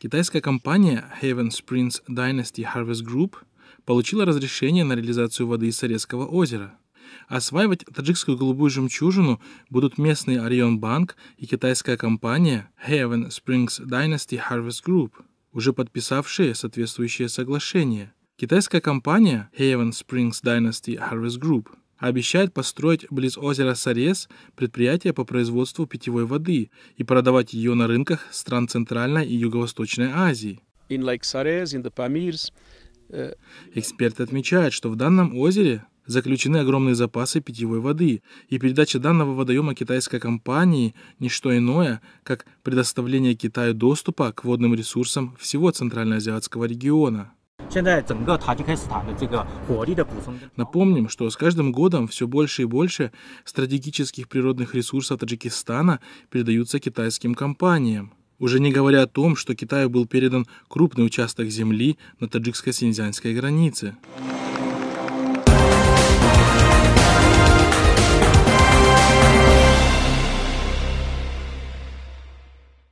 Китайская компания Haven Springs Dynasty Harvest Group получила разрешение на реализацию воды из Сарецкого озера. Осваивать таджикскую голубую жемчужину будут местный Орион Банк и китайская компания Haven Springs Dynasty Harvest Group, уже подписавшие соответствующие соглашения. Китайская компания Haven Springs Dynasty Harvest Group – обещает построить близ озера Сарес предприятие по производству питьевой воды и продавать ее на рынках стран Центральной и Юго-Восточной Азии. Э, Эксперты отмечают, что в данном озере заключены огромные запасы питьевой воды, и передача данного водоема китайской компании – не что иное, как предоставление Китаю доступа к водным ресурсам всего Центральноазиатского региона. Напомним, что с каждым годом все больше и больше стратегических природных ресурсов Таджикистана передаются китайским компаниям. Уже не говоря о том, что Китаю был передан крупный участок земли на таджикско-синьцзянской границе.